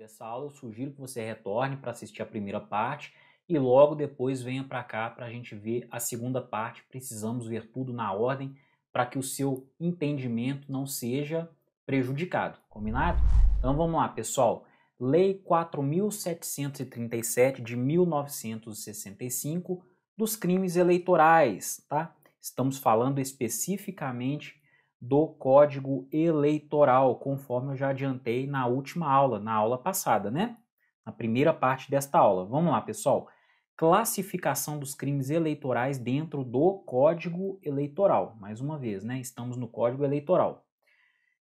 dessa aula, eu sugiro que você retorne para assistir a primeira parte e logo depois venha para cá para a gente ver a segunda parte. Precisamos ver tudo na ordem para que o seu entendimento não seja prejudicado, combinado? Então vamos lá, pessoal. Lei 4737 de 1965 dos crimes eleitorais, tá? Estamos falando especificamente do Código Eleitoral, conforme eu já adiantei na última aula, na aula passada, né? Na primeira parte desta aula. Vamos lá, pessoal. Classificação dos crimes eleitorais dentro do Código Eleitoral. Mais uma vez, né? Estamos no Código Eleitoral.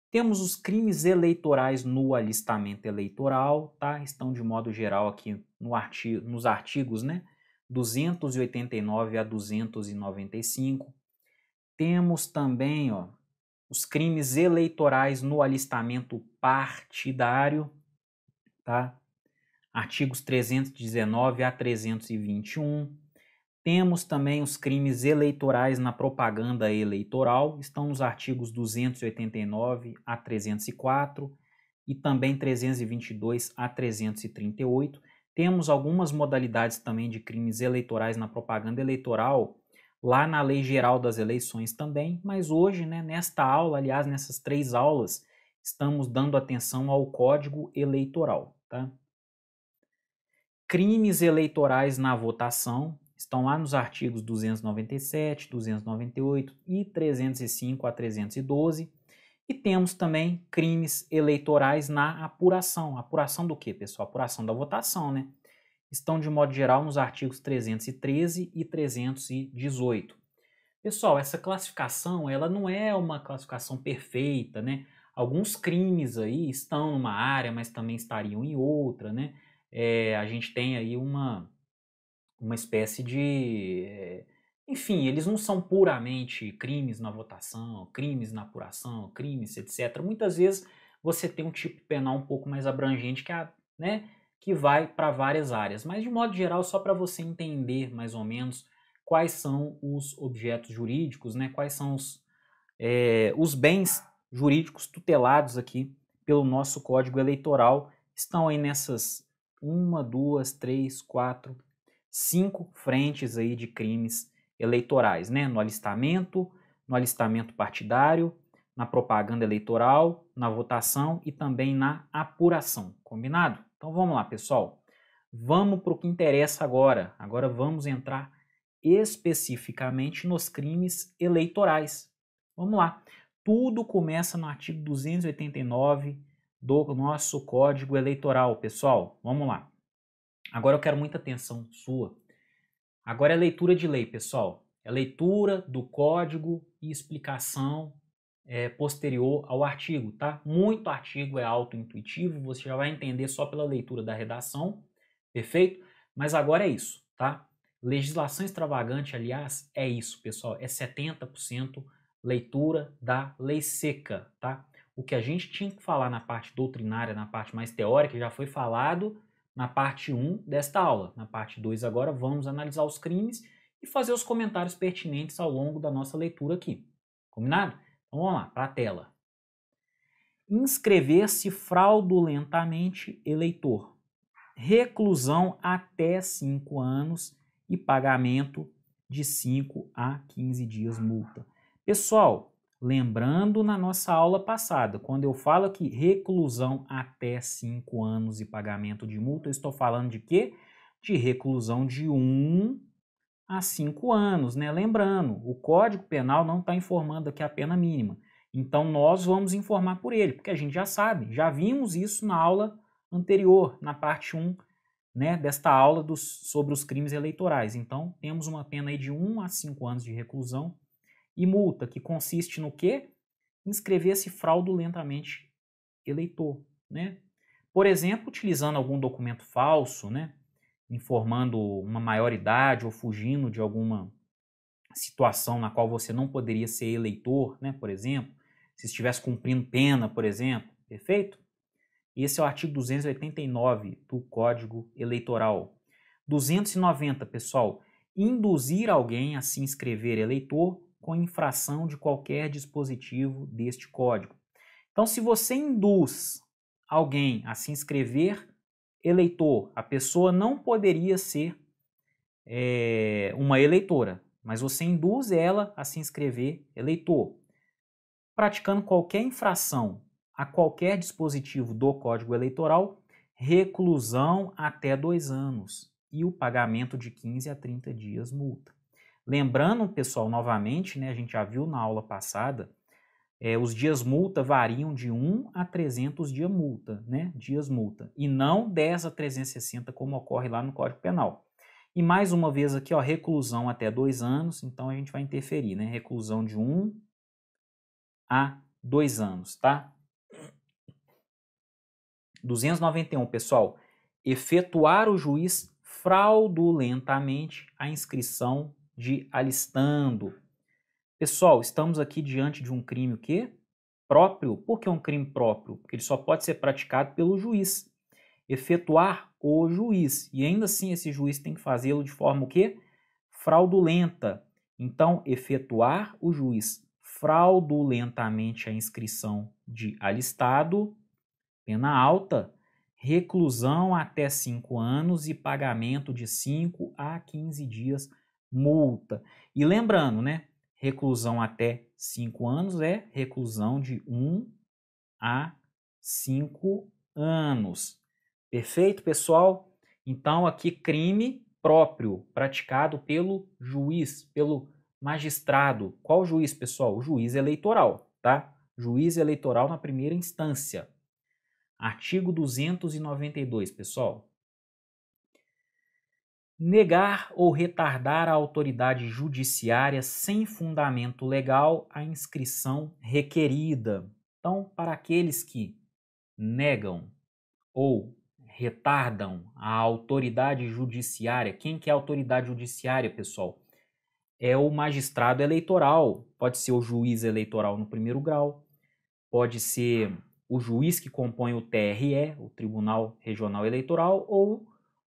Temos os crimes eleitorais no alistamento eleitoral, tá? Estão de modo geral aqui no artigo, nos artigos, né? 289 a 295. Temos também, ó, os crimes eleitorais no alistamento partidário, tá? Artigos 319 a 321. Temos também os crimes eleitorais na propaganda eleitoral, estão nos artigos 289 a 304 e também 322 a 338. Temos algumas modalidades também de crimes eleitorais na propaganda eleitoral, lá na Lei Geral das Eleições também, mas hoje, né, nesta aula, aliás, nessas três aulas, estamos dando atenção ao Código Eleitoral. Tá? Crimes eleitorais na votação estão lá nos artigos 297, 298 e 305 a 312. E temos também crimes eleitorais na apuração. Apuração do que, pessoal? Apuração da votação, né? estão, de modo geral, nos artigos 313 e 318. Pessoal, essa classificação ela não é uma classificação perfeita, né? Alguns crimes aí estão numa área, mas também estariam em outra, né? É, a gente tem aí uma, uma espécie de. É, enfim, eles não são puramente crimes na votação, crimes na apuração, crimes, etc. Muitas vezes você tem um tipo penal um pouco mais abrangente que a, né, que vai para várias áreas. Mas de modo geral, só para você entender mais ou menos quais são os objetos jurídicos, né? quais são os, é, os bens jurídicos tutelados aqui pelo nosso Código Eleitoral. Estão aí nessas uma, duas, três, quatro, cinco frentes aí de crimes eleitorais, né? No alistamento, no alistamento partidário, na propaganda eleitoral, na votação e também na apuração. Combinado? Então vamos lá, pessoal. Vamos para o que interessa agora. Agora vamos entrar especificamente nos crimes eleitorais. Vamos lá. Tudo começa no artigo 289 do nosso Código Eleitoral, pessoal. Vamos lá. Agora eu quero muita atenção sua. Agora é leitura de lei, pessoal. É leitura do código e explicação é, posterior ao artigo, tá? Muito artigo é autointuitivo, você já vai entender só pela leitura da redação, perfeito? Mas agora é isso, tá? Legislação extravagante, aliás, é isso, pessoal, é 70% leitura da lei seca, tá? O que a gente tinha que falar na parte doutrinária, na parte mais teórica, já foi falado na parte 1 desta aula. Na parte 2 agora vamos analisar os crimes e fazer os comentários pertinentes ao longo da nossa leitura aqui. Combinado? Então, vamos lá, para a tela. Inscrever-se fraudulentamente eleitor. Reclusão até 5 anos e pagamento de 5 a 15 dias multa. Pessoal, lembrando na nossa aula passada, quando eu falo que reclusão até 5 anos e pagamento de multa, eu estou falando de quê? De reclusão de 1 um a cinco anos, né? Lembrando, o Código Penal não está informando aqui a pena mínima. Então nós vamos informar por ele, porque a gente já sabe, já vimos isso na aula anterior, na parte 1 né, desta aula dos, sobre os crimes eleitorais. Então temos uma pena aí de 1 a 5 anos de reclusão e multa, que consiste no quê? Inscrever-se fraudulentamente eleitor, né? Por exemplo, utilizando algum documento falso, né? informando uma maioridade ou fugindo de alguma situação na qual você não poderia ser eleitor, né, por exemplo, se estivesse cumprindo pena, por exemplo, perfeito? Esse é o artigo 289 do Código Eleitoral. 290, pessoal, induzir alguém a se inscrever eleitor com infração de qualquer dispositivo deste código. Então, se você induz alguém a se inscrever eleitor, a pessoa não poderia ser é, uma eleitora, mas você induz ela a se inscrever eleitor, praticando qualquer infração a qualquer dispositivo do Código Eleitoral, reclusão até dois anos e o pagamento de 15 a 30 dias multa. Lembrando, pessoal, novamente, né, a gente já viu na aula passada é, os dias multa variam de 1 a 300 dias multa, né? Dias multa. E não 10 a 360, como ocorre lá no Código Penal. E mais uma vez aqui, ó, reclusão até 2 anos, então a gente vai interferir, né? Reclusão de 1 a 2 anos, tá? 291, pessoal. Efetuar o juiz fraudulentamente a inscrição de alistando, Pessoal, estamos aqui diante de um crime o quê? Próprio. Por que um crime próprio? Porque ele só pode ser praticado pelo juiz. Efetuar o juiz. E ainda assim esse juiz tem que fazê-lo de forma o quê? Fraudulenta. Então, efetuar o juiz fraudulentamente a inscrição de alistado, pena alta, reclusão até 5 anos e pagamento de 5 a 15 dias multa. E lembrando, né, reclusão até 5 anos é reclusão de 1 um a 5 anos. Perfeito, pessoal? Então, aqui, crime próprio praticado pelo juiz, pelo magistrado. Qual juiz, pessoal? O juiz eleitoral, tá? Juiz eleitoral na primeira instância. Artigo 292, pessoal negar ou retardar a autoridade judiciária sem fundamento legal a inscrição requerida. Então, para aqueles que negam ou retardam a autoridade judiciária, quem que é a autoridade judiciária, pessoal? É o magistrado eleitoral, pode ser o juiz eleitoral no primeiro grau, pode ser o juiz que compõe o TRE, o Tribunal Regional Eleitoral, ou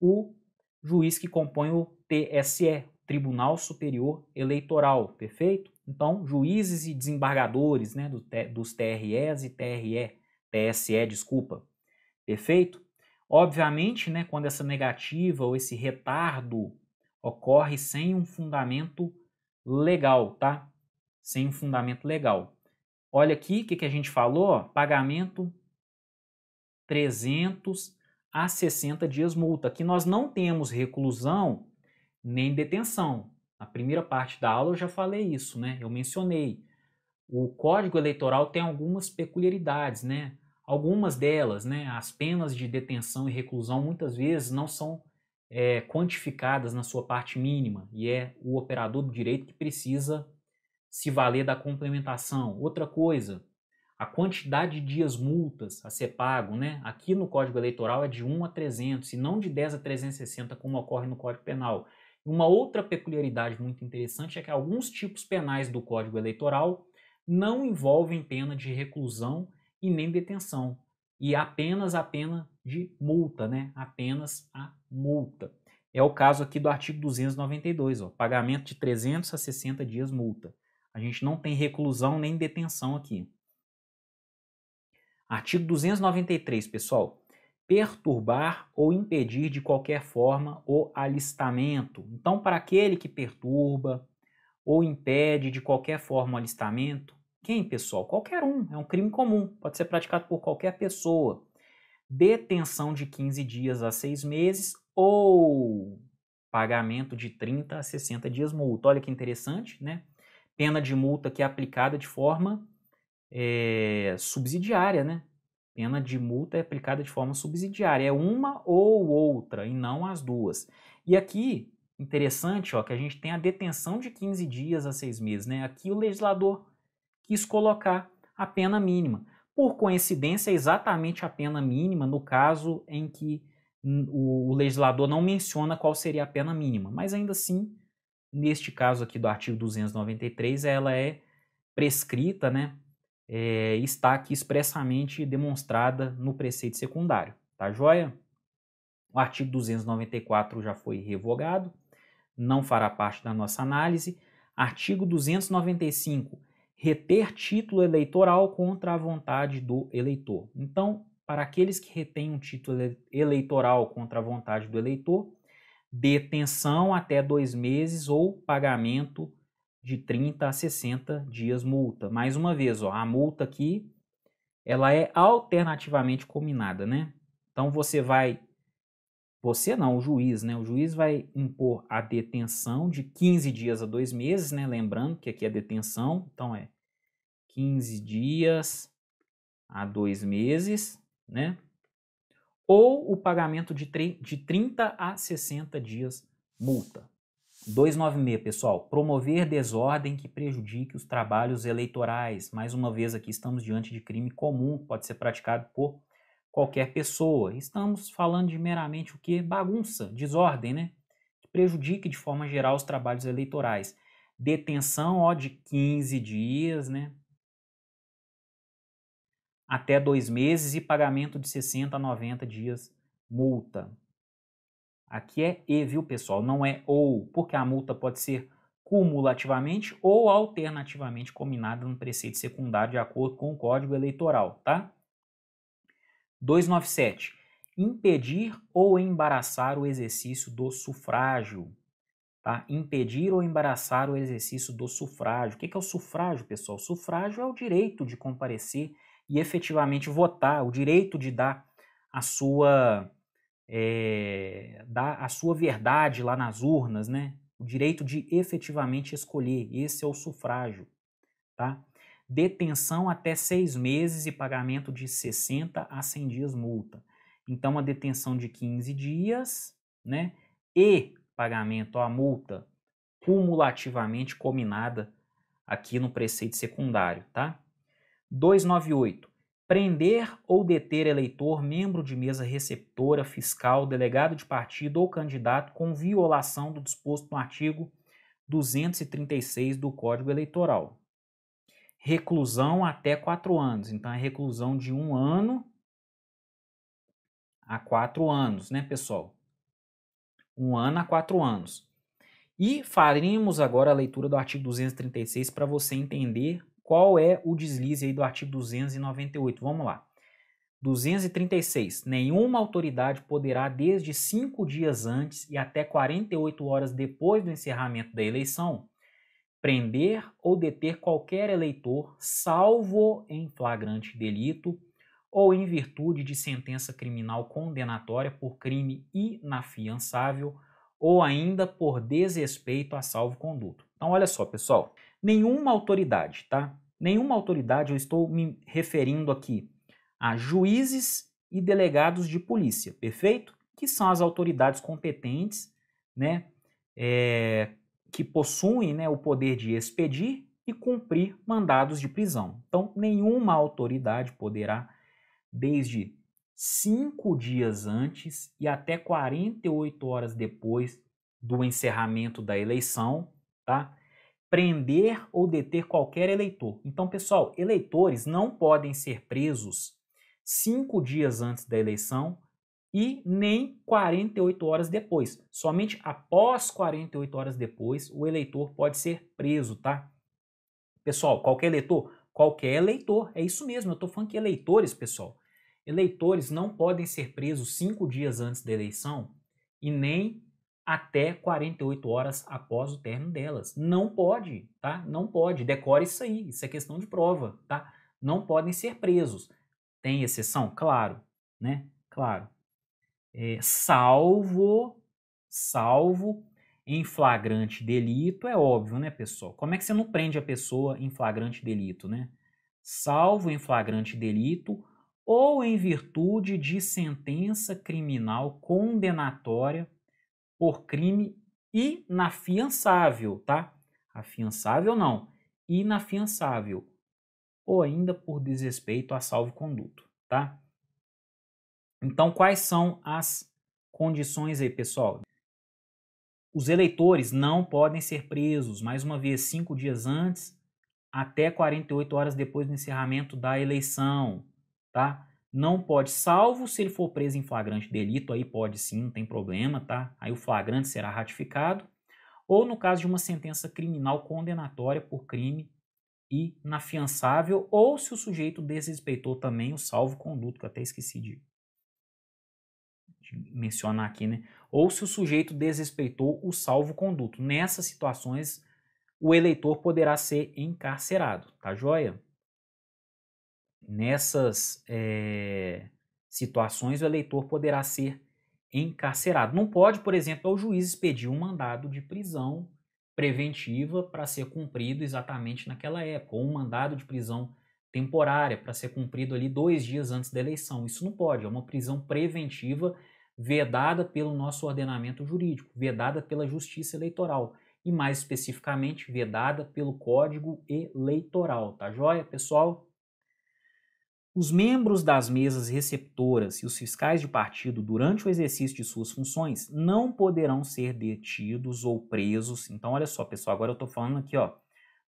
o juiz que compõe o TSE, Tribunal Superior Eleitoral, perfeito? Então, juízes e desembargadores né, dos TREs e TRE, TSE, desculpa, perfeito? Obviamente, né, quando essa negativa ou esse retardo ocorre sem um fundamento legal, tá? Sem um fundamento legal. Olha aqui o que, que a gente falou, ó, pagamento 300 a 60 dias multa. Aqui nós não temos reclusão nem detenção. Na primeira parte da aula eu já falei isso, né? Eu mencionei. O Código Eleitoral tem algumas peculiaridades, né? Algumas delas, né? As penas de detenção e reclusão muitas vezes não são é, quantificadas na sua parte mínima e é o operador do direito que precisa se valer da complementação. Outra coisa, a quantidade de dias multas a ser pago, né? Aqui no Código Eleitoral é de 1 a 300 e não de 10 a 360 como ocorre no Código Penal. Uma outra peculiaridade muito interessante é que alguns tipos penais do Código Eleitoral não envolvem pena de reclusão e nem detenção, e apenas a pena de multa, né? Apenas a multa. É o caso aqui do artigo 292, ó, pagamento de 360 dias multa. A gente não tem reclusão nem detenção aqui. Artigo 293, pessoal. Perturbar ou impedir de qualquer forma o alistamento. Então, para aquele que perturba ou impede de qualquer forma o alistamento, quem, pessoal? Qualquer um. É um crime comum. Pode ser praticado por qualquer pessoa. Detenção de 15 dias a 6 meses ou pagamento de 30 a 60 dias multa. Olha que interessante, né? Pena de multa que é aplicada de forma é, subsidiária, né? Pena de multa é aplicada de forma subsidiária, é uma ou outra e não as duas. E aqui, interessante, ó, que a gente tem a detenção de 15 dias a 6 meses, né? Aqui o legislador quis colocar a pena mínima. Por coincidência, é exatamente a pena mínima no caso em que o legislador não menciona qual seria a pena mínima, mas ainda assim, neste caso aqui do artigo 293, ela é prescrita, né, é, está aqui expressamente demonstrada no preceito secundário, tá joia? O artigo 294 já foi revogado, não fará parte da nossa análise. Artigo 295, reter título eleitoral contra a vontade do eleitor. Então, para aqueles que retêm um título eleitoral contra a vontade do eleitor, detenção até dois meses ou pagamento de 30 a 60 dias multa. Mais uma vez, ó, a multa aqui ela é alternativamente combinada, né? Então você vai você não, o juiz, né? O juiz vai impor a detenção de 15 dias a 2 meses, né? Lembrando que aqui é detenção, então é 15 dias a 2 meses, né? Ou o pagamento de, de 30 a 60 dias multa. 296, pessoal, promover desordem que prejudique os trabalhos eleitorais. Mais uma vez, aqui estamos diante de crime comum, pode ser praticado por qualquer pessoa. Estamos falando de meramente o que? Bagunça, desordem, né? Que prejudique de forma geral os trabalhos eleitorais. Detenção, ó, de 15 dias, né? Até dois meses e pagamento de 60 a 90 dias multa. Aqui é e, viu, pessoal? Não é ou, porque a multa pode ser cumulativamente ou alternativamente combinada no preceito secundário de acordo com o Código Eleitoral, tá? 297. Impedir ou embaraçar o exercício do sufrágio. Tá? Impedir ou embaraçar o exercício do sufrágio. O que é o sufrágio, pessoal? O sufrágio é o direito de comparecer e efetivamente votar, o direito de dar a sua é, dar a sua verdade lá nas urnas, né? O direito de efetivamente escolher, esse é o sufrágio, tá? Detenção até seis meses e pagamento de 60 a 100 dias multa. Então, a detenção de 15 dias, né? E pagamento à multa cumulativamente combinada aqui no preceito secundário, tá? 298 prender ou deter eleitor, membro de mesa receptora, fiscal, delegado de partido ou candidato com violação do disposto no artigo 236 do Código Eleitoral. Reclusão até quatro anos. Então, é reclusão de um ano a quatro anos, né, pessoal? Um ano a quatro anos. E faremos agora a leitura do artigo 236 para você entender qual é o deslize aí do artigo 298? Vamos lá. 236. Nenhuma autoridade poderá, desde cinco dias antes e até 48 horas depois do encerramento da eleição, prender ou deter qualquer eleitor, salvo em flagrante delito ou em virtude de sentença criminal condenatória por crime inafiançável ou ainda por desrespeito a salvo-conduto. Então, olha só, pessoal nenhuma autoridade, tá? Nenhuma autoridade, eu estou me referindo aqui a juízes e delegados de polícia, perfeito? Que são as autoridades competentes, né? É, que possuem né, o poder de expedir e cumprir mandados de prisão. Então, nenhuma autoridade poderá, desde cinco dias antes e até 48 horas depois do encerramento da eleição, tá? prender ou deter qualquer eleitor. Então, pessoal, eleitores não podem ser presos cinco dias antes da eleição e nem 48 horas depois. Somente após 48 horas depois o eleitor pode ser preso, tá? Pessoal, qualquer eleitor, qualquer eleitor, é isso mesmo, eu tô falando que eleitores, pessoal. Eleitores não podem ser presos cinco dias antes da eleição e nem até 48 horas após o término delas. Não pode, tá? Não pode. Decore isso aí, isso é questão de prova, tá? Não podem ser presos. Tem exceção? Claro, né? Claro. É, salvo, salvo em flagrante delito, é óbvio, né, pessoal? Como é que você não prende a pessoa em flagrante delito, né? Salvo em flagrante delito ou em virtude de sentença criminal condenatória por crime inafiançável, tá? Afiançável não, inafiançável, ou ainda por desrespeito a salvo-conduto, tá? Então, quais são as condições aí, pessoal? Os eleitores não podem ser presos, mais uma vez, cinco dias antes até 48 horas depois do encerramento da eleição, tá? não pode, salvo se ele for preso em flagrante delito, aí pode sim, não tem problema, tá? Aí o flagrante será ratificado, ou no caso de uma sentença criminal condenatória por crime inafiançável, ou se o sujeito desrespeitou também o salvo conduto, que eu até esqueci de, de mencionar aqui, né? Ou se o sujeito desrespeitou o salvo conduto. Nessas situações, o eleitor poderá ser encarcerado, tá joia? nessas é, situações o eleitor poderá ser encarcerado. Não pode, por exemplo, ao juiz expedir um mandado de prisão preventiva para ser cumprido exatamente naquela época, ou um mandado de prisão temporária para ser cumprido ali dois dias antes da eleição. Isso não pode, é uma prisão preventiva vedada pelo nosso ordenamento jurídico, vedada pela justiça eleitoral e mais especificamente vedada pelo Código Eleitoral, tá joia, pessoal? Os membros das mesas receptoras e os fiscais de partido, durante o exercício de suas funções, não poderão ser detidos ou presos. Então, olha só, pessoal, agora eu estou falando aqui ó,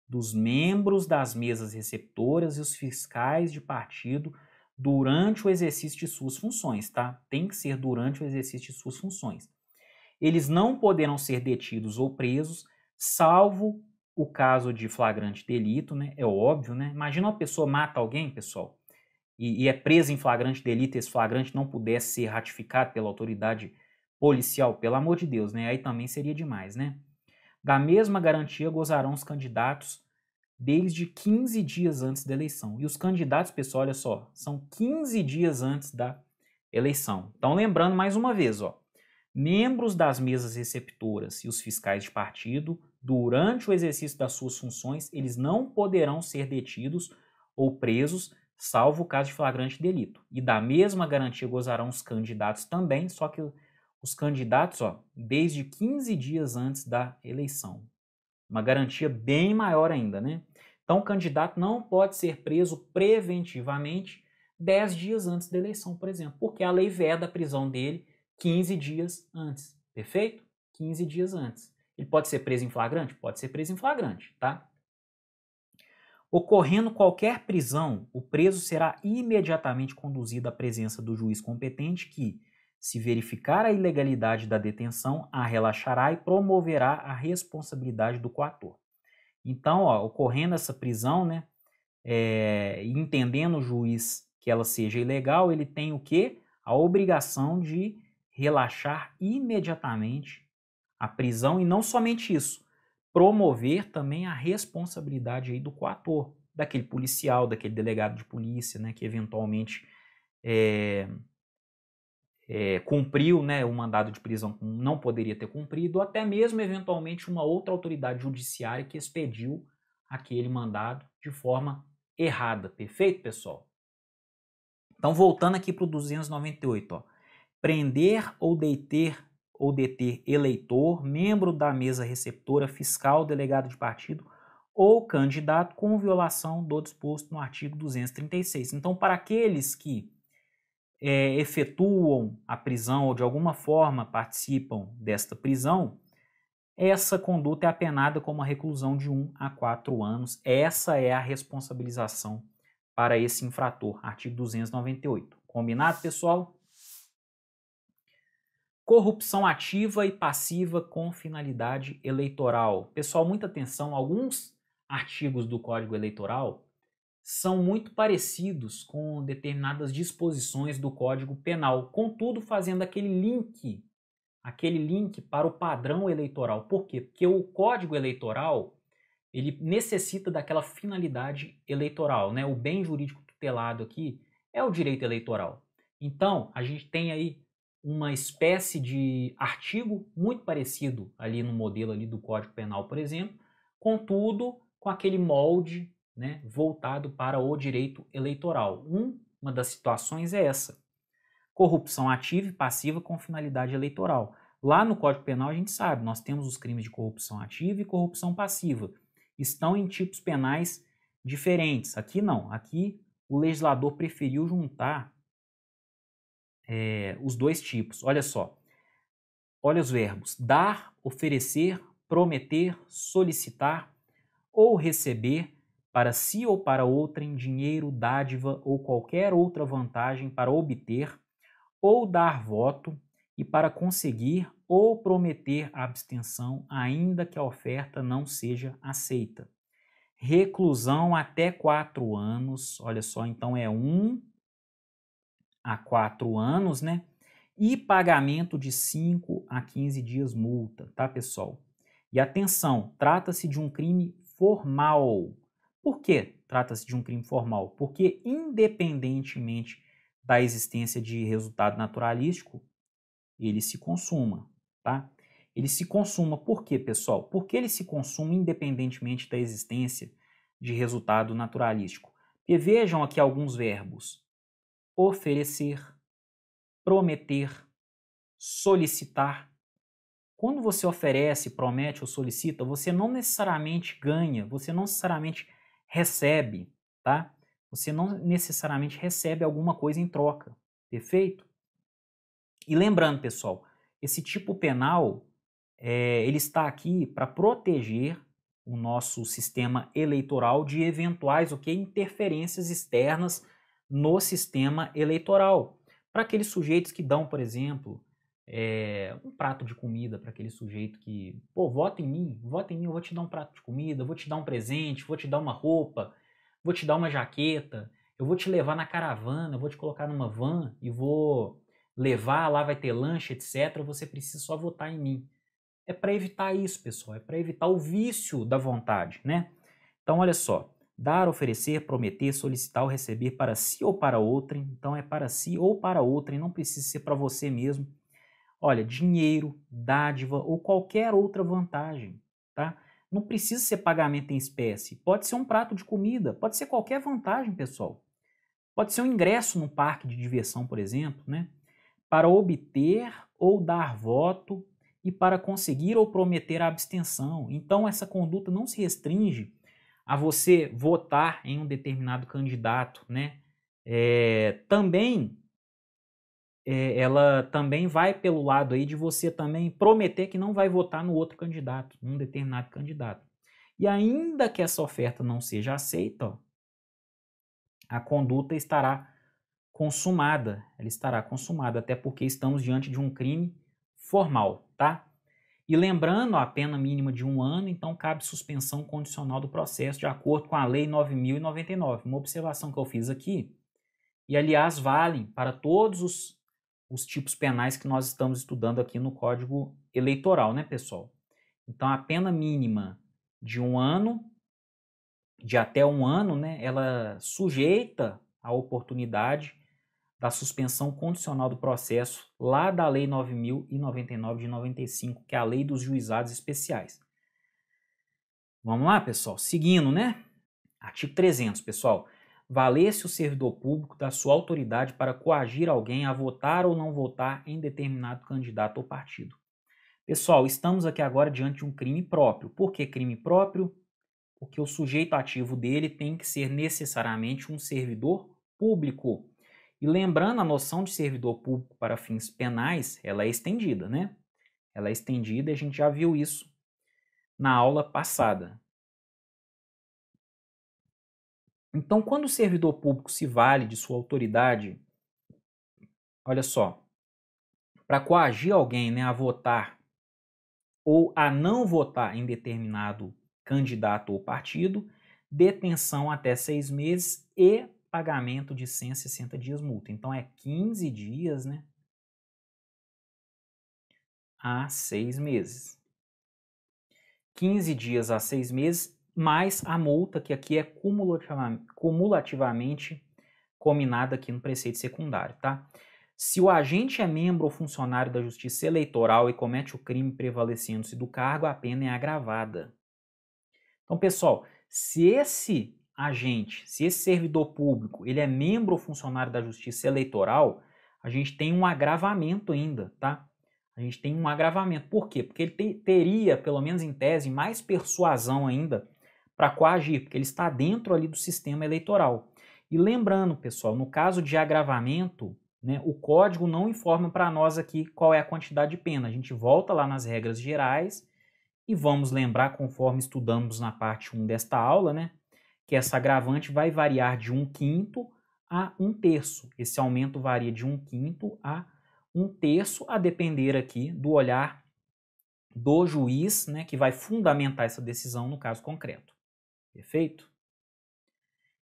dos membros das mesas receptoras e os fiscais de partido durante o exercício de suas funções, tá? Tem que ser durante o exercício de suas funções. Eles não poderão ser detidos ou presos, salvo o caso de flagrante delito, né? É óbvio, né? Imagina uma pessoa mata alguém, pessoal e, e é preso em flagrante delito, esse flagrante não pudesse ser ratificado pela autoridade policial, pelo amor de Deus, né? Aí também seria demais, né? Da mesma garantia gozarão os candidatos desde 15 dias antes da eleição. E os candidatos, pessoal, olha só, são 15 dias antes da eleição. Então, lembrando mais uma vez, ó, membros das mesas receptoras e os fiscais de partido, durante o exercício das suas funções, eles não poderão ser detidos ou presos salvo o caso de flagrante delito. E da mesma garantia gozarão os candidatos também, só que os candidatos, ó, desde 15 dias antes da eleição. Uma garantia bem maior ainda, né? Então, o candidato não pode ser preso preventivamente 10 dias antes da eleição, por exemplo, porque a lei veda a prisão dele 15 dias antes, perfeito? 15 dias antes. Ele pode ser preso em flagrante? Pode ser preso em flagrante, tá? Ocorrendo qualquer prisão, o preso será imediatamente conduzido à presença do juiz competente que, se verificar a ilegalidade da detenção, a relaxará e promoverá a responsabilidade do coator. Então, ó, ocorrendo essa prisão, né, é, entendendo o juiz que ela seja ilegal, ele tem o quê? A obrigação de relaxar imediatamente a prisão e não somente isso, promover também a responsabilidade aí do coator, daquele policial, daquele delegado de polícia, né, que eventualmente é, é, cumpriu né, o mandado de prisão não poderia ter cumprido, ou até mesmo eventualmente uma outra autoridade judiciária que expediu aquele mandado de forma errada. Perfeito, pessoal? Então, voltando aqui para o 298, ó. prender ou deter ou deter eleitor, membro da mesa receptora, fiscal, delegado de partido ou candidato com violação do disposto no artigo 236. Então, para aqueles que é, efetuam a prisão ou de alguma forma participam desta prisão, essa conduta é apenada com uma reclusão de 1 a 4 anos. Essa é a responsabilização para esse infrator, artigo 298. Combinado, pessoal? corrupção ativa e passiva com finalidade eleitoral. Pessoal, muita atenção, alguns artigos do Código Eleitoral são muito parecidos com determinadas disposições do Código Penal, contudo fazendo aquele link, aquele link para o padrão eleitoral. Por quê? Porque o Código Eleitoral, ele necessita daquela finalidade eleitoral, né? O bem jurídico tutelado aqui é o direito eleitoral. Então, a gente tem aí uma espécie de artigo muito parecido ali no modelo ali do Código Penal, por exemplo, contudo com aquele molde né, voltado para o direito eleitoral. Um, uma das situações é essa: corrupção ativa e passiva com finalidade eleitoral. Lá no Código Penal a gente sabe, nós temos os crimes de corrupção ativa e corrupção passiva. Estão em tipos penais diferentes. Aqui não, aqui o legislador preferiu juntar é, os dois tipos. Olha só. Olha os verbos: dar, oferecer, prometer, solicitar ou receber para si ou para outrem dinheiro, dádiva ou qualquer outra vantagem para obter ou dar voto e para conseguir ou prometer abstenção, ainda que a oferta não seja aceita. Reclusão até quatro anos, olha só, então é um a quatro anos, né? E pagamento de 5 a 15 dias multa, tá, pessoal? E atenção, trata-se de um crime formal. Por que trata-se de um crime formal? Porque, independentemente da existência de resultado naturalístico, ele se consuma, tá? Ele se consuma por quê, pessoal? Porque ele se consuma independentemente da existência de resultado naturalístico. E vejam aqui alguns verbos oferecer, prometer, solicitar. Quando você oferece, promete ou solicita, você não necessariamente ganha, você não necessariamente recebe, tá? Você não necessariamente recebe alguma coisa em troca, perfeito? E lembrando, pessoal, esse tipo penal é, ele está aqui para proteger o nosso sistema eleitoral de eventuais o que interferências externas no sistema eleitoral. Para aqueles sujeitos que dão, por exemplo, é, um prato de comida para aquele sujeito que, pô, vota em mim, vota em mim, eu vou te dar um prato de comida, vou te dar um presente, vou te dar uma roupa, vou te dar uma jaqueta, eu vou te levar na caravana, eu vou te colocar numa van e vou levar, lá vai ter lanche, etc. Você precisa só votar em mim. É para evitar isso, pessoal, é para evitar o vício da vontade, né? Então, olha só. Dar, oferecer, prometer, solicitar ou receber para si ou para outrem. Então é para si ou para outrem, não precisa ser para você mesmo. Olha, dinheiro, dádiva ou qualquer outra vantagem, tá? Não precisa ser pagamento em espécie. Pode ser um prato de comida, pode ser qualquer vantagem, pessoal. Pode ser um ingresso num parque de diversão, por exemplo, né? Para obter ou dar voto e para conseguir ou prometer a abstenção. Então essa conduta não se restringe a você votar em um determinado candidato, né? É, também é, ela também vai pelo lado aí de você também prometer que não vai votar no outro candidato, num determinado candidato. E ainda que essa oferta não seja aceita, ó, a conduta estará consumada, ela estará consumada, até porque estamos diante de um crime formal, tá? E lembrando, a pena mínima de um ano, então cabe suspensão condicional do processo de acordo com a Lei 9.099. Uma observação que eu fiz aqui, e aliás valem para todos os, os tipos penais que nós estamos estudando aqui no Código Eleitoral, né, pessoal? Então a pena mínima de um ano, de até um ano, né, ela sujeita a oportunidade da suspensão condicional do processo lá da Lei 9099 de 95, que é a Lei dos Juizados Especiais. Vamos lá, pessoal? Seguindo, né? Artigo 300, pessoal. Valer-se o servidor público da sua autoridade para coagir alguém a votar ou não votar em determinado candidato ou partido. Pessoal, estamos aqui agora diante de um crime próprio. Por que crime próprio? Porque o sujeito ativo dele tem que ser necessariamente um servidor público e lembrando, a noção de servidor público para fins penais, ela é estendida, né? Ela é estendida e a gente já viu isso na aula passada. Então, quando o servidor público se vale de sua autoridade, olha só, para coagir alguém né, a votar ou a não votar em determinado candidato ou partido, detenção até seis meses e pagamento de 160 dias multa. Então é 15 dias, né? A seis meses. 15 dias a seis meses, mais a multa, que aqui é cumulativamente combinada aqui no preceito secundário, tá? Se o agente é membro ou funcionário da Justiça Eleitoral e comete o crime prevalecendo-se do cargo, a pena é agravada. Então, pessoal, se esse agente, se esse servidor público ele é membro ou funcionário da Justiça Eleitoral, a gente tem um agravamento ainda, tá? A gente tem um agravamento. Por quê? Porque ele te, teria, pelo menos em tese, mais persuasão ainda para coagir, porque ele está dentro ali do sistema eleitoral. E lembrando, pessoal, no caso de agravamento, né, o código não informa para nós aqui qual é a quantidade de pena. A gente volta lá nas regras gerais e vamos lembrar, conforme estudamos na parte 1 desta aula, né? que essa agravante vai variar de um quinto a um terço. Esse aumento varia de um quinto a um terço, a depender aqui do olhar do juiz, né, que vai fundamentar essa decisão no caso concreto. Perfeito?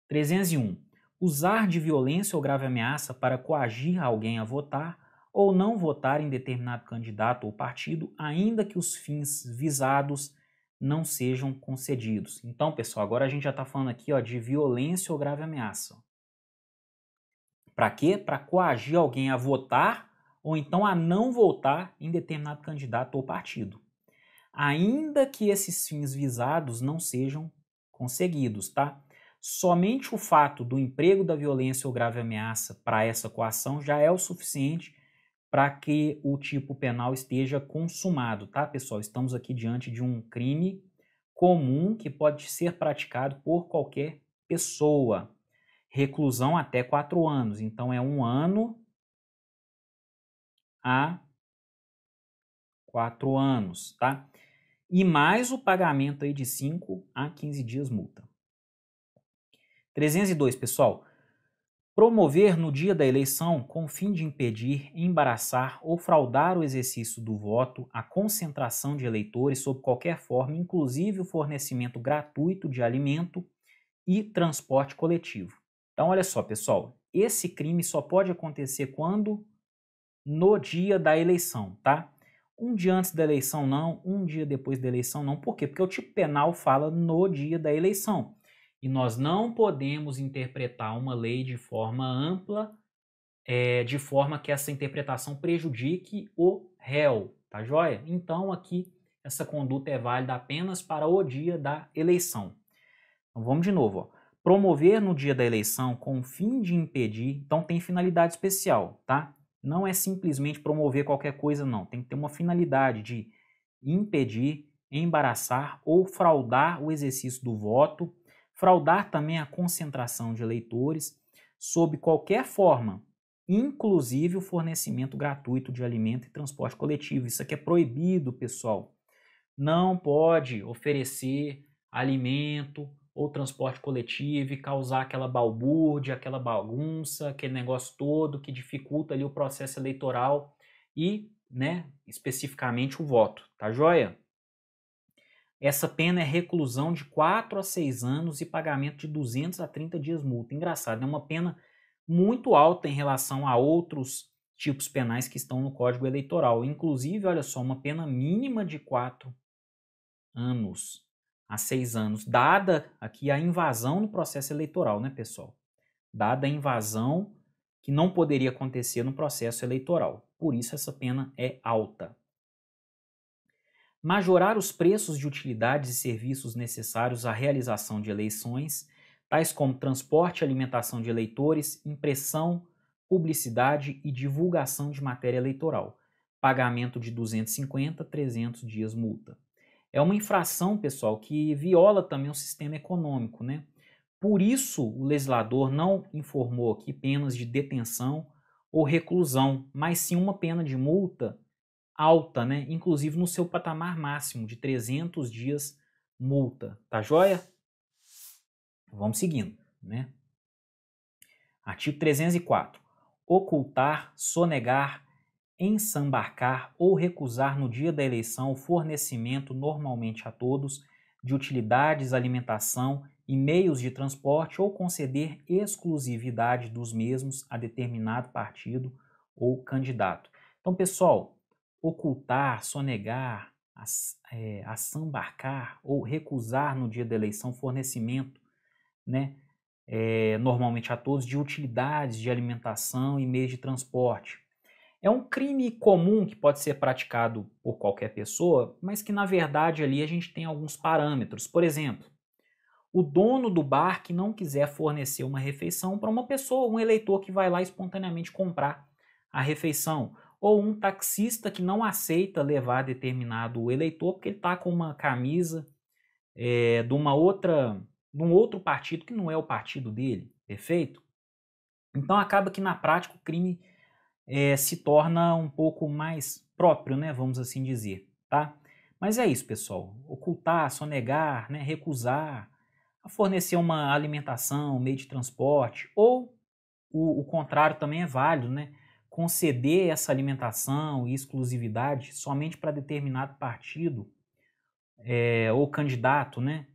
301. Usar de violência ou grave ameaça para coagir alguém a votar ou não votar em determinado candidato ou partido, ainda que os fins visados não sejam concedidos. Então, pessoal, agora a gente já está falando aqui ó, de violência ou grave ameaça. Para quê? Para coagir alguém a votar ou então a não votar em determinado candidato ou partido. Ainda que esses fins visados não sejam conseguidos, tá? Somente o fato do emprego da violência ou grave ameaça para essa coação já é o suficiente para que o tipo penal esteja consumado, tá, pessoal? Estamos aqui diante de um crime comum que pode ser praticado por qualquer pessoa. Reclusão até quatro anos, então é um ano a quatro anos, tá? E mais o pagamento aí de 5 a 15 dias multa. 302, pessoal. Promover no dia da eleição, com o fim de impedir, embaraçar ou fraudar o exercício do voto, a concentração de eleitores sob qualquer forma, inclusive o fornecimento gratuito de alimento e transporte coletivo. Então, olha só, pessoal, esse crime só pode acontecer quando? No dia da eleição, tá? Um dia antes da eleição, não, um dia depois da eleição, não. Por quê? Porque o tipo penal fala no dia da eleição. E nós não podemos interpretar uma lei de forma ampla, é, de forma que essa interpretação prejudique o réu, tá joia? Então aqui essa conduta é válida apenas para o dia da eleição. Então vamos de novo, ó. Promover no dia da eleição com o fim de impedir, então tem finalidade especial, tá? Não é simplesmente promover qualquer coisa, não. Tem que ter uma finalidade de impedir, embaraçar ou fraudar o exercício do voto fraudar também a concentração de eleitores sob qualquer forma, inclusive o fornecimento gratuito de alimento e transporte coletivo. Isso aqui é proibido, pessoal. Não pode oferecer alimento ou transporte coletivo e causar aquela balbúrdia, aquela bagunça, aquele negócio todo que dificulta ali o processo eleitoral e, né, especificamente o voto, tá joia? Essa pena é reclusão de 4 a 6 anos e pagamento de 200 a 30 dias multa. Engraçado, é uma pena muito alta em relação a outros tipos penais que estão no Código Eleitoral. Inclusive, olha só, uma pena mínima de 4 anos a 6 anos, dada aqui a invasão no processo eleitoral, né, pessoal? Dada a invasão que não poderia acontecer no processo eleitoral. Por isso essa pena é alta majorar os preços de utilidades e serviços necessários à realização de eleições, tais como transporte e alimentação de eleitores, impressão, publicidade e divulgação de matéria eleitoral, pagamento de 250, a 300 dias multa. É uma infração, pessoal, que viola também o sistema econômico, né? Por isso, o legislador não informou aqui penas de detenção ou reclusão, mas sim uma pena de multa alta, né? Inclusive no seu patamar máximo de 300 dias multa, tá joia? Vamos seguindo, né? Artigo 304. Ocultar, sonegar, ensambarcar ou recusar no dia da eleição o fornecimento normalmente a todos de utilidades, alimentação e meios de transporte ou conceder exclusividade dos mesmos a determinado partido ou candidato. Então, pessoal, ocultar, sonegar, eh, assambarcar ou recusar no dia da eleição fornecimento, né, é, normalmente a todos, de utilidades de alimentação e meios de transporte. É um crime comum que pode ser praticado por qualquer pessoa, mas que na verdade ali a gente tem alguns parâmetros. Por exemplo, o dono do bar que não quiser fornecer uma refeição para uma pessoa, um eleitor que vai lá espontaneamente comprar a refeição, ou um taxista que não aceita levar determinado eleitor porque ele está com uma camisa é, de uma outra, de um outro partido que não é o partido dele, perfeito? Então acaba que na prática o crime é, se torna um pouco mais próprio, né? Vamos assim dizer, tá? Mas é isso, pessoal. Ocultar, sonegar, né? recusar a fornecer uma alimentação, meio de transporte, ou o, o contrário também é válido, né? conceder essa alimentação e exclusividade somente para determinado partido é, ou candidato, né?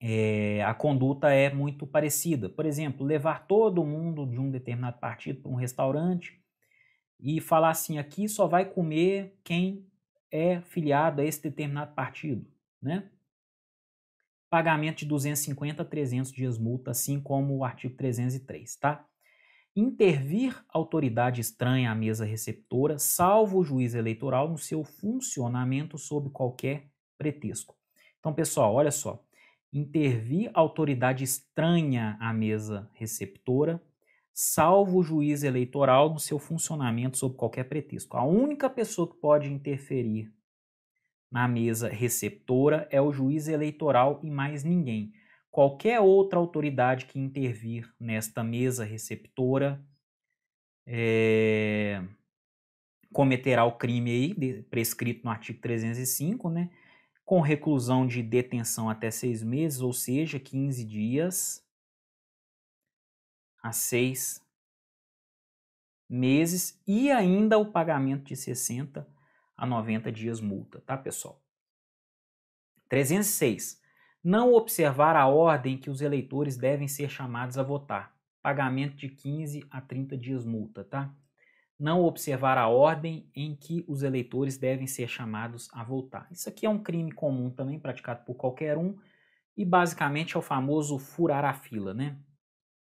É, a conduta é muito parecida. Por exemplo, levar todo mundo de um determinado partido para um restaurante e falar assim: aqui só vai comer quem é filiado a esse determinado partido, né? Pagamento de 250 a 300 dias multa, assim como o artigo 303, tá? intervir autoridade estranha à mesa receptora, salvo o juiz eleitoral, no seu funcionamento sob qualquer pretexto. Então, pessoal, olha só. Intervir autoridade estranha à mesa receptora, salvo o juiz eleitoral no seu funcionamento sob qualquer pretexto. A única pessoa que pode interferir na mesa receptora é o juiz eleitoral e mais ninguém qualquer outra autoridade que intervir nesta mesa receptora é, cometerá o crime aí, de, prescrito no artigo 305, né, com reclusão de detenção até seis meses, ou seja, 15 dias a seis meses, e ainda o pagamento de 60 a 90 dias multa, tá, pessoal? 306 não observar a ordem que os eleitores devem ser chamados a votar. Pagamento de 15 a 30 dias multa, tá? Não observar a ordem em que os eleitores devem ser chamados a votar. Isso aqui é um crime comum também praticado por qualquer um e basicamente é o famoso furar a fila, né?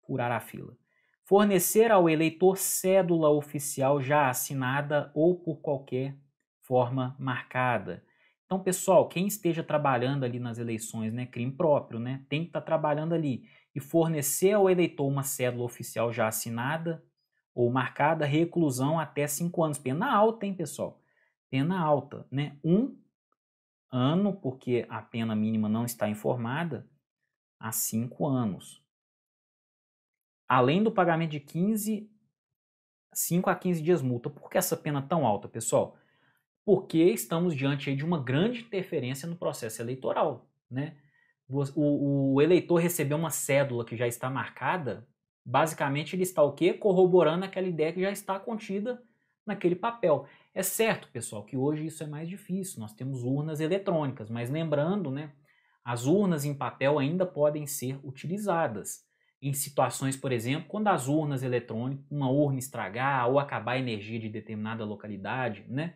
Furar a fila. Fornecer ao eleitor cédula oficial já assinada ou por qualquer forma marcada então, pessoal, quem esteja trabalhando ali nas eleições, né, crime próprio, né, tem que estar tá trabalhando ali e fornecer ao eleitor uma cédula oficial já assinada ou marcada, reclusão até cinco anos. Pena alta, hein, pessoal? Pena alta, né? Um ano, porque a pena mínima não está informada, a cinco anos. Além do pagamento de 15, 5 a 15 dias multa. Por que essa pena tão alta, pessoal? porque estamos diante de uma grande interferência no processo eleitoral. Né? O, o, eleitor recebeu uma cédula que já está marcada, basicamente ele está o quê? Corroborando aquela ideia que já está contida naquele papel. É certo, pessoal, que hoje isso é mais difícil. Nós temos urnas eletrônicas, mas lembrando, né, as urnas em papel ainda podem ser utilizadas em situações, por exemplo, quando as urnas eletrônicas, uma urna estragar ou acabar a energia de determinada localidade, né?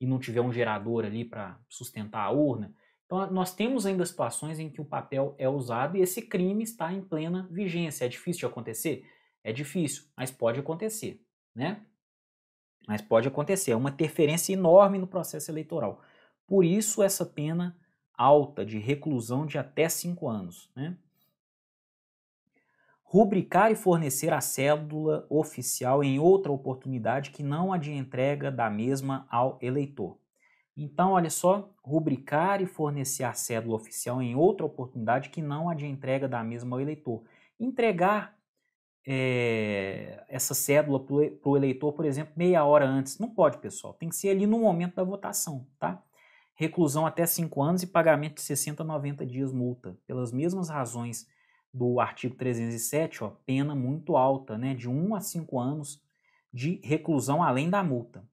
e não tiver um gerador ali para sustentar a urna. Então, nós temos ainda situações em que o papel é usado e esse crime está em plena vigência. É difícil de acontecer? É difícil, mas pode acontecer, né? Mas pode acontecer. É uma interferência enorme no processo eleitoral. Por isso, essa pena alta de reclusão de até cinco anos, né? rubricar e fornecer a cédula oficial em outra oportunidade que não a de entrega da mesma ao eleitor. Então, olha só, rubricar e fornecer a cédula oficial em outra oportunidade que não a de entrega da mesma ao eleitor. Entregar é, essa cédula para o eleitor, por exemplo, meia hora antes. Não pode, pessoal. Tem que ser ali no momento da votação, tá? Reclusão até 5 anos e pagamento de 60 a 90 dias multa, pelas mesmas razões do artigo 307, ó, pena muito alta, né, de 1 a 5 anos de reclusão além da multa.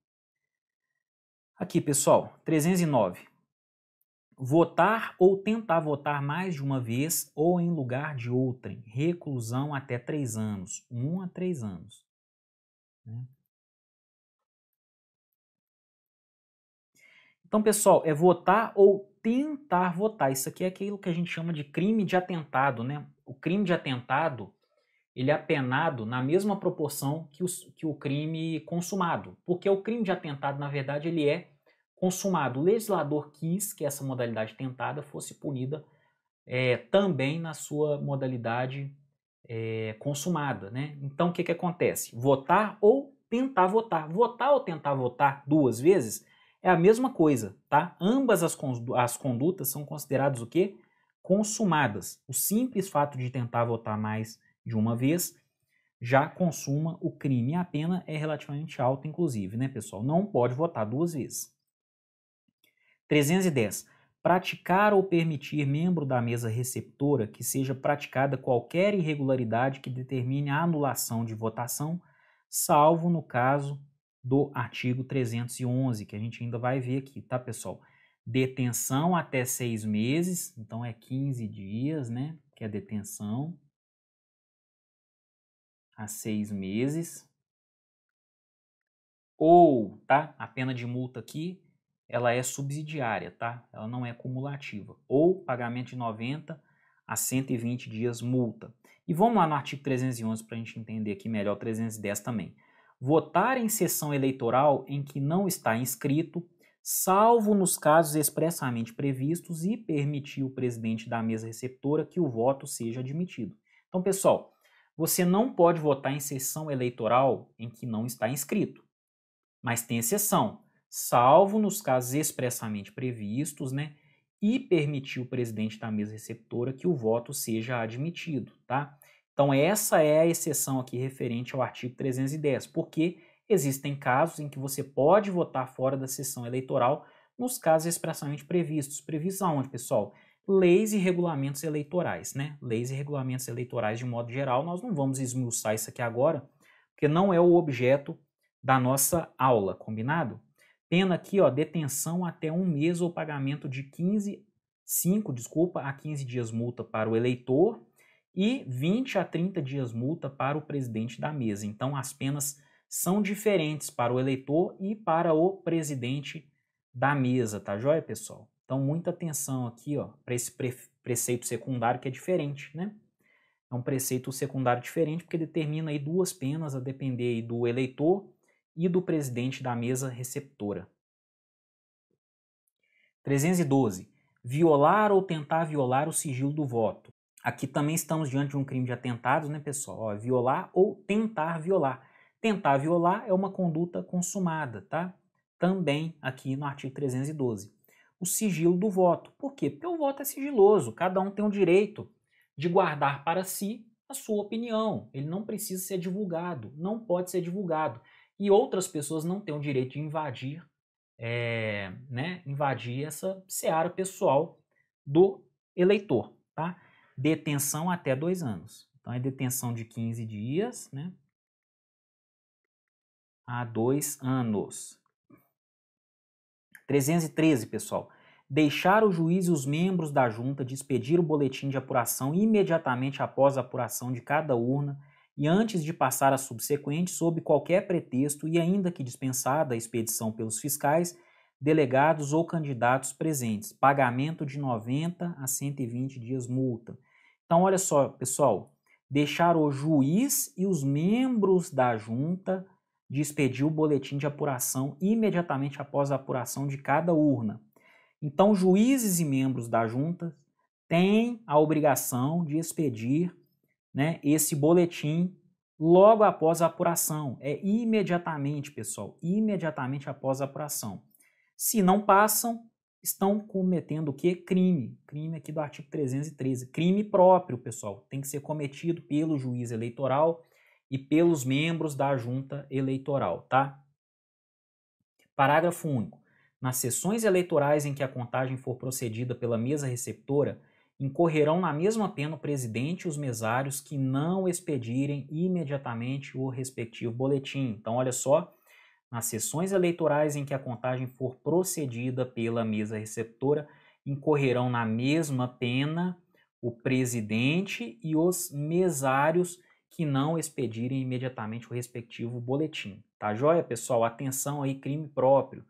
Aqui, pessoal, 309. Votar ou tentar votar mais de uma vez ou em lugar de outrem. Reclusão até 3 anos. 1 um a 3 anos. Né? Então, pessoal, é votar ou tentar votar. Isso aqui é aquilo que a gente chama de crime de atentado, né? O crime de atentado, ele é penado na mesma proporção que, o que o crime consumado, porque o crime de atentado, na verdade, ele é consumado. O legislador quis que essa modalidade tentada fosse punida é, também na sua modalidade é, consumada. Né? Então, o que, que acontece? Votar ou tentar votar. Votar ou tentar votar duas vezes é a mesma coisa, tá? Ambas as, as condutas são consideradas o quê? Consumadas. O simples fato de tentar votar mais de uma vez já consuma o crime. A pena é relativamente alta, inclusive, né, pessoal? Não pode votar duas vezes. 310. Praticar ou permitir membro da mesa receptora que seja praticada qualquer irregularidade que determine a anulação de votação, salvo no caso do artigo 311, que a gente ainda vai ver aqui, tá, pessoal? Detenção até seis meses, então é 15 dias, né? Que é detenção a seis meses. Ou, tá? A pena de multa aqui, ela é subsidiária, tá? Ela não é cumulativa. Ou pagamento de 90 a 120 dias multa. E vamos lá no artigo 311 para a gente entender aqui melhor 310 também votar em sessão eleitoral em que não está inscrito, salvo nos casos expressamente previstos e permitir o presidente da mesa receptora que o voto seja admitido. Então, pessoal, você não pode votar em sessão eleitoral em que não está inscrito, mas tem exceção, salvo nos casos expressamente previstos, né? E permitir o presidente da mesa receptora que o voto seja admitido, tá? Então, essa é a exceção aqui referente ao artigo 310, porque existem casos em que você pode votar fora da sessão eleitoral nos casos expressamente previstos. Previstos aonde, pessoal? Leis e regulamentos eleitorais, né? Leis e regulamentos eleitorais de modo geral, nós não vamos esmiuçar isso aqui agora, porque não é o objeto da nossa aula, combinado? Pena aqui, ó, detenção até um mês ou pagamento de 15, 5, desculpa, a 15 dias multa para o eleitor e 20 a 30 dias multa para o presidente da mesa. Então, as penas são diferentes para o eleitor e para o presidente da mesa, tá joia, pessoal? Então, muita atenção aqui para esse pre preceito secundário que é diferente, né? É um preceito secundário diferente porque determina aí duas penas a depender do eleitor e do presidente da mesa receptora. 312. Violar ou tentar violar o sigilo do voto. Aqui também estamos diante de um crime de atentados, né, pessoal? Ó, violar ou tentar violar. Tentar violar é uma conduta consumada, tá? Também aqui no artigo 312. O sigilo do voto. Por quê? Porque o voto é sigiloso, cada um tem o direito de guardar para si a sua opinião. Ele não precisa ser divulgado, não pode ser divulgado. E outras pessoas não têm o direito de invadir, é, né, invadir essa seara pessoal do eleitor, tá? detenção até dois anos. Então é detenção de 15 dias né, a dois anos. 313, pessoal. Deixar o juiz e os membros da junta de expedir o boletim de apuração imediatamente após a apuração de cada urna e antes de passar a subsequente, sob qualquer pretexto e ainda que dispensada a expedição pelos fiscais, delegados ou candidatos presentes. Pagamento de 90 a 120 dias multa. Então, olha só, pessoal, deixar o juiz e os membros da junta despedir o boletim de apuração imediatamente após a apuração de cada urna. Então, juízes e membros da junta têm a obrigação de expedir né, esse boletim logo após a apuração. É imediatamente, pessoal, imediatamente após a apuração. Se não passam, estão cometendo o que? Crime. Crime aqui do artigo 313. Crime próprio, pessoal. Tem que ser cometido pelo juiz eleitoral e pelos membros da junta eleitoral, tá? Parágrafo único. Nas sessões eleitorais em que a contagem for procedida pela mesa receptora, incorrerão na mesma pena o presidente e os mesários que não expedirem imediatamente o respectivo boletim. Então, olha só, nas sessões eleitorais em que a contagem for procedida pela mesa receptora, incorrerão na mesma pena o presidente e os mesários que não expedirem imediatamente o respectivo boletim. Tá joia, pessoal? Atenção aí, crime próprio.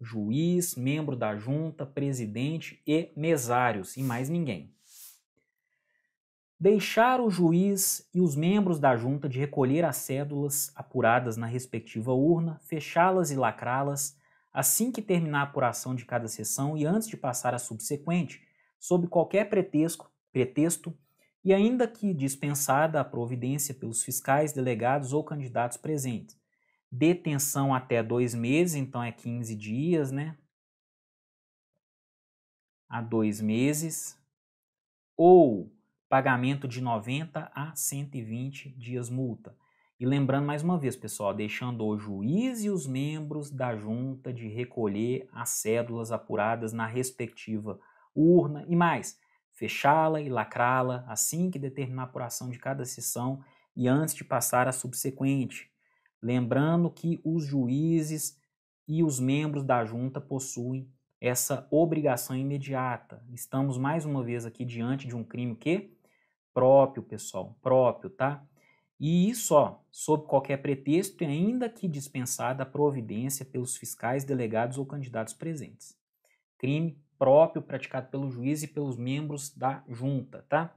Juiz, membro da junta, presidente e mesários, e mais ninguém deixar o juiz e os membros da junta de recolher as cédulas apuradas na respectiva urna, fechá-las e lacrá-las assim que terminar a apuração de cada sessão e antes de passar à subsequente, sob qualquer pretexto, pretexto e ainda que dispensada a providência pelos fiscais, delegados ou candidatos presentes. Detenção até dois meses, então é 15 dias, né? A dois meses. Ou pagamento de 90 a 120 dias multa. E lembrando mais uma vez, pessoal, deixando o juiz e os membros da junta de recolher as cédulas apuradas na respectiva urna e mais, fechá-la e lacrá-la assim que determinar a apuração de cada sessão e antes de passar a subsequente. Lembrando que os juízes e os membros da junta possuem essa obrigação imediata. Estamos mais uma vez aqui diante de um crime que próprio, pessoal, próprio, tá? E isso, ó, sob qualquer pretexto e ainda que dispensada a providência pelos fiscais, delegados ou candidatos presentes. Crime próprio praticado pelo juiz e pelos membros da junta, tá?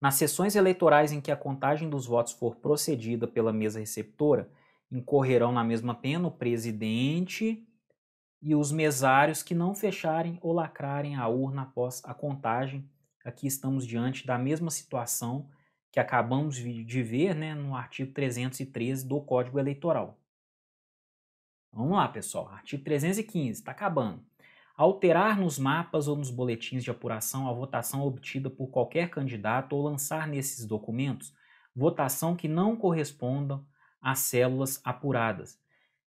Nas sessões eleitorais em que a contagem dos votos for procedida pela mesa receptora, incorrerão na mesma pena o presidente e os mesários que não fecharem ou lacrarem a urna após a contagem aqui estamos diante da mesma situação que acabamos de ver né, no artigo 313 do Código Eleitoral. Vamos lá, pessoal. Artigo 315, está acabando. Alterar nos mapas ou nos boletins de apuração a votação obtida por qualquer candidato ou lançar nesses documentos votação que não corresponda às células apuradas.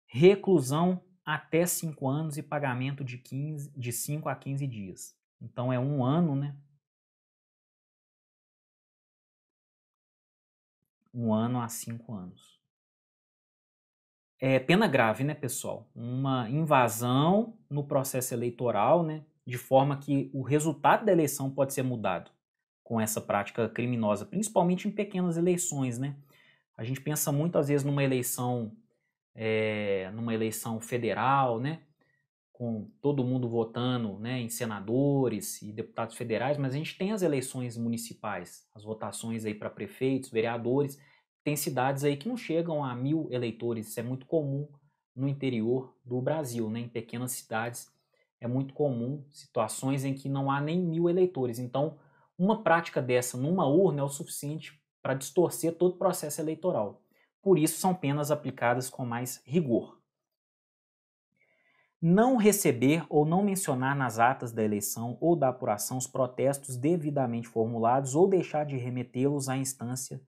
Reclusão até 5 anos e pagamento de, 15, de 5 a 15 dias. Então é um ano, né? um ano a cinco anos. É pena grave, né, pessoal? Uma invasão no processo eleitoral, né, de forma que o resultado da eleição pode ser mudado com essa prática criminosa, principalmente em pequenas eleições, né? A gente pensa muito às vezes numa eleição, é, numa eleição federal, né? com todo mundo votando né, em senadores e deputados federais, mas a gente tem as eleições municipais, as votações aí para prefeitos, vereadores. Tem cidades aí que não chegam a mil eleitores, isso é muito comum no interior do Brasil, né? em pequenas cidades é muito comum situações em que não há nem mil eleitores. Então, uma prática dessa numa urna é o suficiente para distorcer todo o processo eleitoral. Por isso, são penas aplicadas com mais rigor não receber ou não mencionar nas atas da eleição ou da apuração os protestos devidamente formulados ou deixar de remetê-los à instância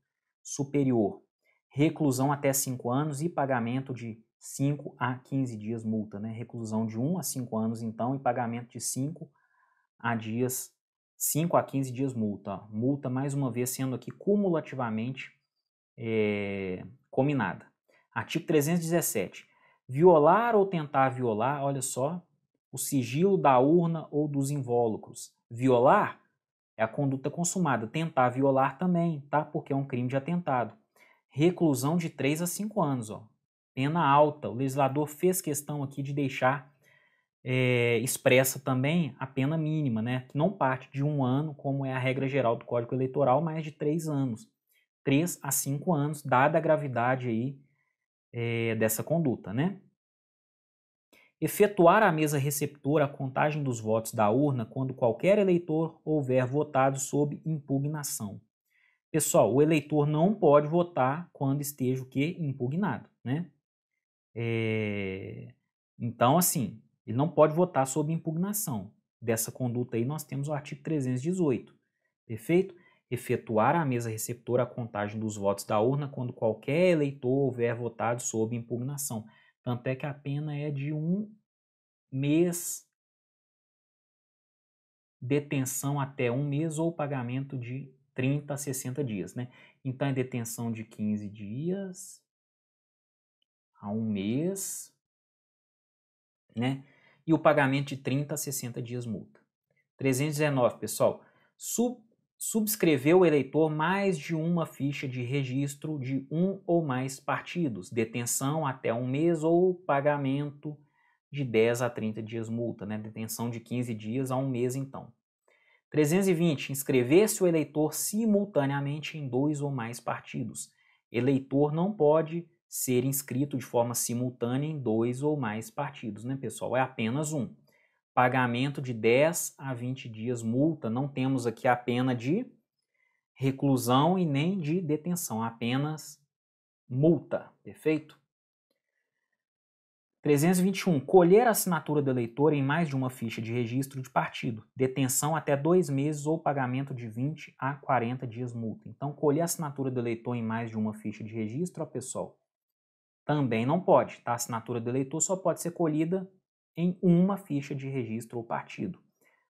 superior. Reclusão até 5 anos e pagamento de 5 a 15 dias multa, né? Reclusão de 1 um a 5 anos então e pagamento de 5 a dias 5 a 15 dias multa. Multa mais uma vez sendo aqui cumulativamente é, combinada. Artigo 317 Violar ou tentar violar, olha só, o sigilo da urna ou dos invólucros. Violar é a conduta consumada. Tentar violar também, tá? Porque é um crime de atentado. Reclusão de 3 a 5 anos, ó. Pena alta. O legislador fez questão aqui de deixar é, expressa também a pena mínima, né? Que não parte de um ano, como é a regra geral do Código Eleitoral, mas de três anos. Três a cinco anos, dada a gravidade aí é, dessa conduta, né? Efetuar a mesa receptora a contagem dos votos da urna quando qualquer eleitor houver votado sob impugnação. Pessoal, o eleitor não pode votar quando esteja o que? Impugnado, né? É... Então, assim, ele não pode votar sob impugnação. Dessa conduta aí nós temos o artigo 318, perfeito? efetuar à mesa receptora a contagem dos votos da urna quando qualquer eleitor houver votado sob impugnação. Tanto é que a pena é de um mês detenção até um mês ou pagamento de 30 a 60 dias, né? Então é detenção de 15 dias a um mês, né? E o pagamento de 30 a 60 dias multa. 319, pessoal. Sub subscreveu o eleitor mais de uma ficha de registro de um ou mais partidos, detenção até um mês ou pagamento de 10 a 30 dias multa, né? detenção de 15 dias a um mês então. 320. Inscrever-se o eleitor simultaneamente em dois ou mais partidos. Eleitor não pode ser inscrito de forma simultânea em dois ou mais partidos, né, pessoal? É apenas um pagamento de 10 a 20 dias multa. Não temos aqui a pena de reclusão e nem de detenção, apenas multa, perfeito? 321. Colher a assinatura do eleitor em mais de uma ficha de registro de partido. Detenção até dois meses ou pagamento de 20 a 40 dias multa. Então, colher a assinatura do eleitor em mais de uma ficha de registro, ó, pessoal, também não pode. Tá? A assinatura do eleitor só pode ser colhida em uma ficha de registro ou partido.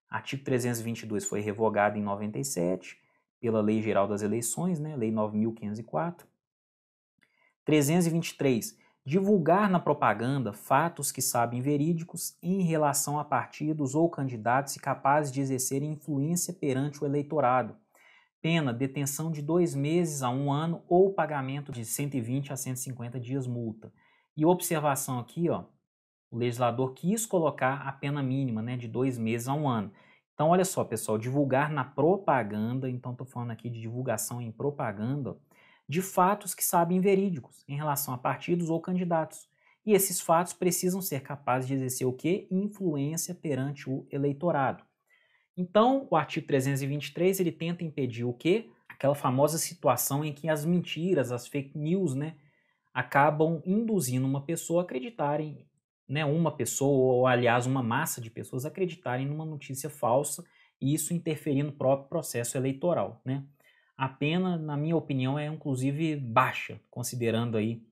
Artigo 322 foi revogado em 97 pela Lei Geral das Eleições, né, Lei 9504. 323 divulgar na propaganda fatos que sabem verídicos em relação a partidos ou candidatos e capazes de exercer influência perante o eleitorado. Pena, detenção de dois meses a um ano ou pagamento de 120 a 150 dias multa. E observação aqui, ó, o legislador quis colocar a pena mínima né, de dois meses a um ano. Então, olha só, pessoal, divulgar na propaganda, então estou falando aqui de divulgação em propaganda, de fatos que sabem verídicos em relação a partidos ou candidatos. E esses fatos precisam ser capazes de exercer o quê? Influência perante o eleitorado. Então, o artigo 323, ele tenta impedir o quê? Aquela famosa situação em que as mentiras, as fake news, né, acabam induzindo uma pessoa a acreditarem né, uma pessoa, ou aliás, uma massa de pessoas acreditarem numa notícia falsa e isso interferir no próprio processo eleitoral. Né? A pena, na minha opinião, é inclusive baixa, considerando aí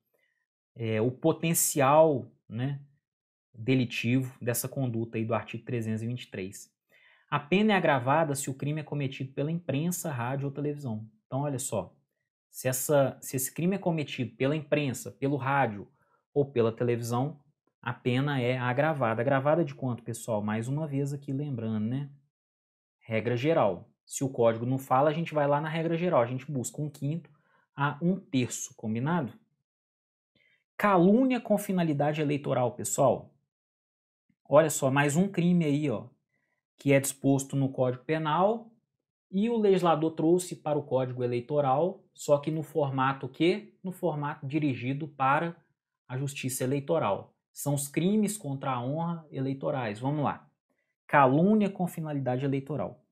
é, o potencial né, delitivo dessa conduta aí do artigo 323. A pena é agravada se o crime é cometido pela imprensa, rádio ou televisão. Então, olha só, se, essa, se esse crime é cometido pela imprensa, pelo rádio ou pela televisão, a pena é agravada. Agravada de quanto, pessoal? Mais uma vez aqui lembrando, né? Regra geral. Se o código não fala, a gente vai lá na regra geral. A gente busca um quinto a um terço, combinado? Calúnia com finalidade eleitoral, pessoal. Olha só, mais um crime aí, ó, que é disposto no Código Penal e o legislador trouxe para o Código Eleitoral, só que no formato que? No formato dirigido para a Justiça Eleitoral. São os crimes contra a honra eleitorais. Vamos lá. Calúnia com finalidade eleitoral.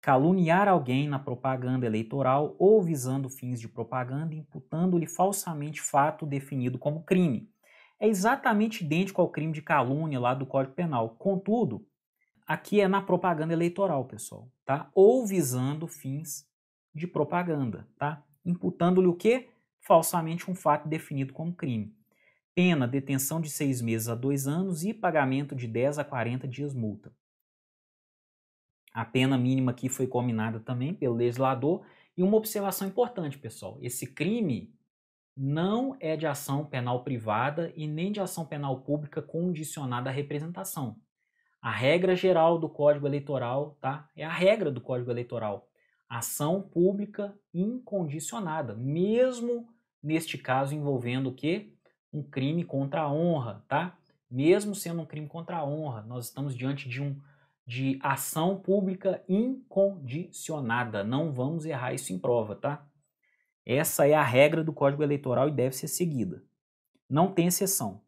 Caluniar alguém na propaganda eleitoral ou visando fins de propaganda, imputando-lhe falsamente fato definido como crime. É exatamente idêntico ao crime de calúnia lá do Código Penal. Contudo, aqui é na propaganda eleitoral, pessoal, tá? Ou visando fins de propaganda, tá? Imputando-lhe o quê? Falsamente um fato definido como crime. Pena, detenção de seis meses a dois anos e pagamento de 10 a 40 dias multa. A pena mínima aqui foi combinada também pelo legislador. E uma observação importante, pessoal: esse crime não é de ação penal privada e nem de ação penal pública condicionada à representação. A regra geral do Código Eleitoral, tá? É a regra do Código Eleitoral. Ação pública incondicionada, mesmo neste caso envolvendo o quê? um crime contra a honra, tá? Mesmo sendo um crime contra a honra, nós estamos diante de um de ação pública incondicionada. Não vamos errar isso em prova, tá? Essa é a regra do Código Eleitoral e deve ser seguida. Não tem exceção.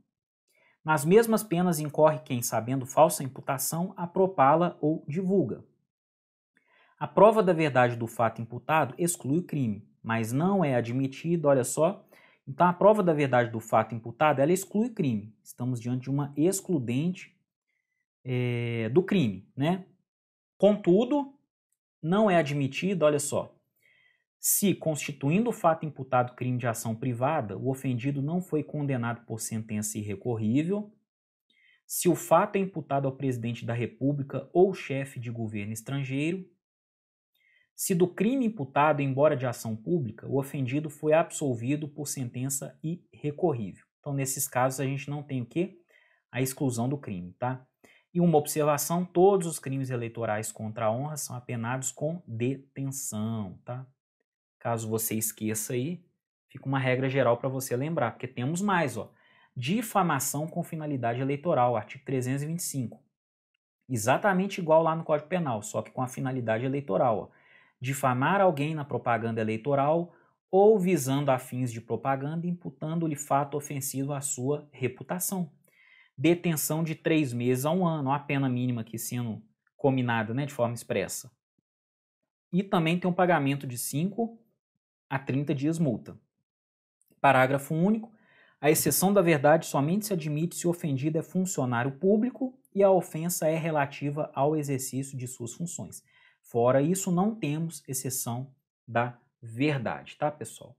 Nas mesmas penas incorre quem, sabendo falsa imputação, apropala ou divulga. A prova da verdade do fato imputado exclui o crime, mas não é admitido, olha só, então, a prova da verdade do fato imputado, ela exclui crime. Estamos diante de uma excludente é, do crime, né? Contudo, não é admitido, olha só, se constituindo o fato imputado crime de ação privada, o ofendido não foi condenado por sentença irrecorrível, se o fato é imputado ao presidente da República ou chefe de governo estrangeiro, se do crime imputado, embora de ação pública, o ofendido foi absolvido por sentença irrecorrível. Então, nesses casos, a gente não tem o quê? A exclusão do crime, tá? E uma observação, todos os crimes eleitorais contra a honra são apenados com detenção, tá? Caso você esqueça aí, fica uma regra geral para você lembrar, porque temos mais, ó. Difamação com finalidade eleitoral, artigo 325. Exatamente igual lá no Código Penal, só que com a finalidade eleitoral, ó difamar alguém na propaganda eleitoral ou visando a fins de propaganda, imputando-lhe fato ofensivo à sua reputação. Detenção de três meses a um ano, a pena mínima aqui sendo combinada né, de forma expressa. E também tem um pagamento de 5 a 30 dias multa. Parágrafo único. A exceção da verdade somente se admite se o ofendido é funcionário público e a ofensa é relativa ao exercício de suas funções. Fora isso, não temos exceção da verdade, tá, pessoal?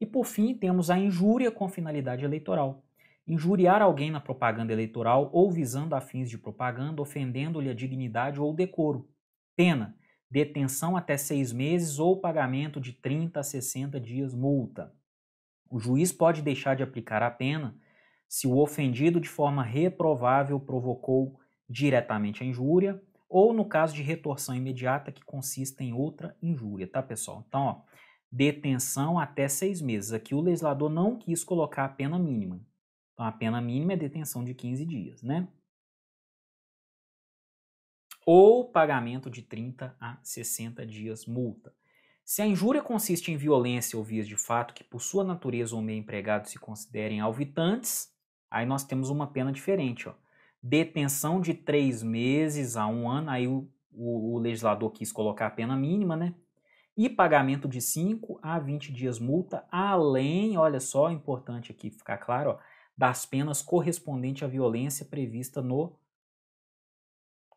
E por fim, temos a injúria com finalidade eleitoral. Injuriar alguém na propaganda eleitoral ou visando a fins de propaganda, ofendendo-lhe a dignidade ou decoro. Pena: detenção até seis meses ou pagamento de 30 a 60 dias multa. O juiz pode deixar de aplicar a pena se o ofendido, de forma reprovável, provocou diretamente a injúria ou no caso de retorção imediata, que consiste em outra injúria, tá, pessoal? Então, ó, detenção até seis meses. Aqui o legislador não quis colocar a pena mínima. Então, a pena mínima é detenção de 15 dias, né? Ou pagamento de 30 a 60 dias multa. Se a injúria consiste em violência ou vias de fato que, por sua natureza ou meio empregado, se considerem alvitantes, aí nós temos uma pena diferente, ó detenção de três meses a um ano, aí o, o, o legislador quis colocar a pena mínima, né? E pagamento de 5 a 20 dias multa, além, olha só, é importante aqui ficar claro, ó, das penas correspondentes à violência prevista no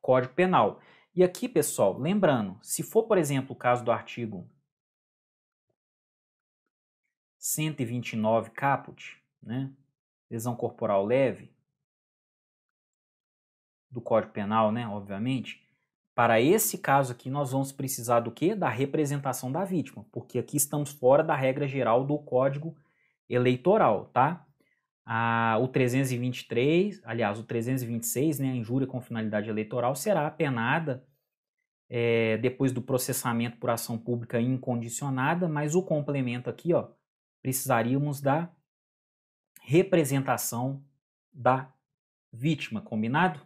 Código Penal. E aqui, pessoal, lembrando, se for, por exemplo, o caso do artigo 129 caput, né, lesão corporal leve, do Código Penal, né, obviamente, para esse caso aqui nós vamos precisar do quê? Da representação da vítima, porque aqui estamos fora da regra geral do Código Eleitoral, tá? Ah, o 323, aliás, o 326, né, a injúria com finalidade eleitoral será penada é, depois do processamento por ação pública incondicionada, mas o complemento aqui, ó, precisaríamos da representação da vítima, combinado?